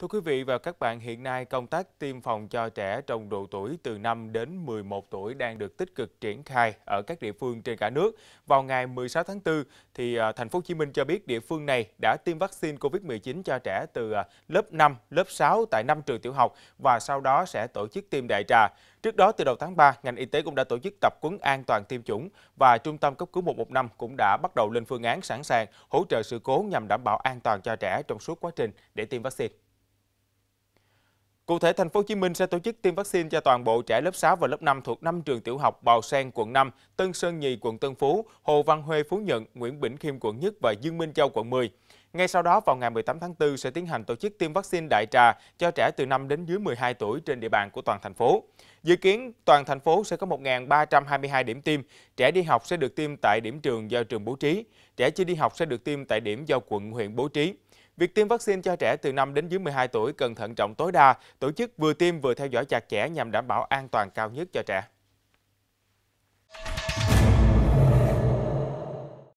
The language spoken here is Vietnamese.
Thưa quý vị và các bạn, hiện nay công tác tiêm phòng cho trẻ trong độ tuổi từ 5 đến 11 tuổi đang được tích cực triển khai ở các địa phương trên cả nước. Vào ngày 16 tháng 4, thì à, thành phố Hồ Chí Minh cho biết địa phương này đã tiêm vaccine COVID-19 cho trẻ từ à, lớp 5, lớp 6 tại 5 trường tiểu học và sau đó sẽ tổ chức tiêm đại trà. Trước đó, từ đầu tháng 3, ngành y tế cũng đã tổ chức tập quấn an toàn tiêm chủng và Trung tâm cấp cứu 115 cũng đã bắt đầu lên phương án sẵn sàng hỗ trợ sự cố nhằm đảm bảo an toàn cho trẻ trong suốt quá trình để tiêm vaccine. Cụ thể, thành phố Hồ Chí Minh sẽ tổ chức tiêm vaccine cho toàn bộ trẻ lớp 6 và lớp 5 thuộc 5 trường tiểu học Bào Sen, quận 5, Tân Sơn Nhì, quận Tân Phú, Hồ Văn Huê, Phú Nhuận, Nguyễn Bỉnh Khiêm, quận Nhất và Dương Minh Châu, quận 10. Ngay sau đó, vào ngày 18 tháng 4 sẽ tiến hành tổ chức tiêm vaccine đại trà cho trẻ từ 5 đến dưới 12 tuổi trên địa bàn của toàn thành phố. Dự kiến toàn thành phố sẽ có 1.322 điểm tiêm, trẻ đi học sẽ được tiêm tại điểm trường do trường bố trí, trẻ chưa đi học sẽ được tiêm tại điểm do quận huyện bố trí. Việc tiêm vaccine cho trẻ từ 5 đến dưới 12 tuổi cần thận trọng tối đa, tổ chức vừa tiêm vừa theo dõi chặt chẽ nhằm đảm bảo an toàn cao nhất cho trẻ.